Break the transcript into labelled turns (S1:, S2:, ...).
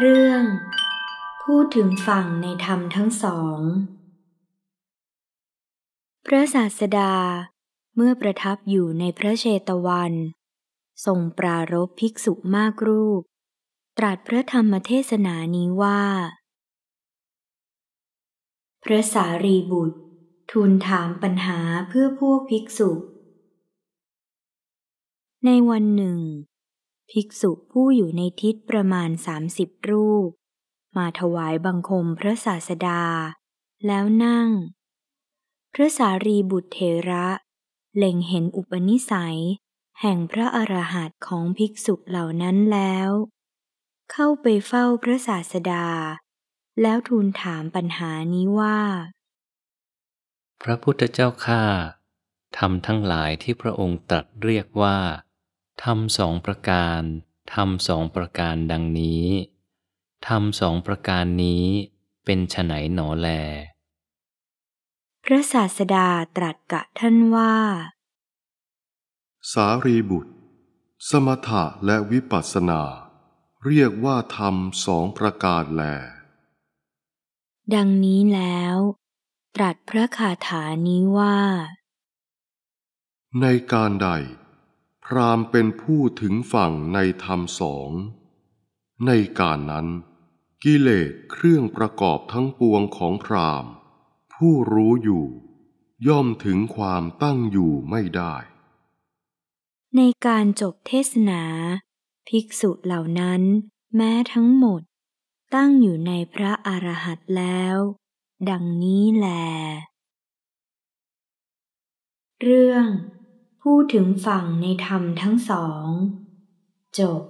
S1: เรื่องพูดถึงฝั่งในธรรมทั้งสอง พระศาสดาเมื่อประทับอยู่ในพระเชตวัน ทรงปรารบภิกษุมากรูป ตรัสพระธรรมเทศนานี้ว่า พระสารีบุตรทูลถามปัญหาเพื่อพวกภิกษุ ในวันหนึ่งภิกษุผู้อยู่ในทิศประมาณสามสิบรูป มาถวายบังคมพระศาสดาแล้วนั่ง พระสารีบุตรเทระ เล็งเห็นอุปนิสัย แห่งพระอรหันต์ของภิกษุเหล่านั้นแล้ว เข้าไปเฝ้าพระศาสดา แล้วทูลถามปัญหานี้ว่า
S2: พระพุทธเจ้าข้าทำทั้งหลายที่พระองค์ตรัสเรียกว่าทำสองประการ ทำสองประการดังนี้ ทำสองประการนี้เป็นฉไหนหนอแล
S1: พระศาสดาตรัสกะท่านว่า
S3: สารีบุตร สมถะและวิปัสสนา เรียกว่าธรรมสองประการแล
S1: ดังนี้แล้ว ตรัสพระคาถานี้ว่า
S3: ในการใดพรามเป็นผู้ถึงฝั่งในธรรมสอง ในการนั้น กิเลสเครื่องประกอบทั้งปวงของพรามผู้รู้อยู่ ย่อมถึงความตั้งอยู่ไม่ได้
S1: ในการจบเทศนา ภิกษุเหล่านั้น แม้ทั้งหมดตั้งอยู่ในพระอรหันต์แล้ว ดังนี้แล เรื่องพูดถึงฝั่งในธรรมทั้งสอง จบ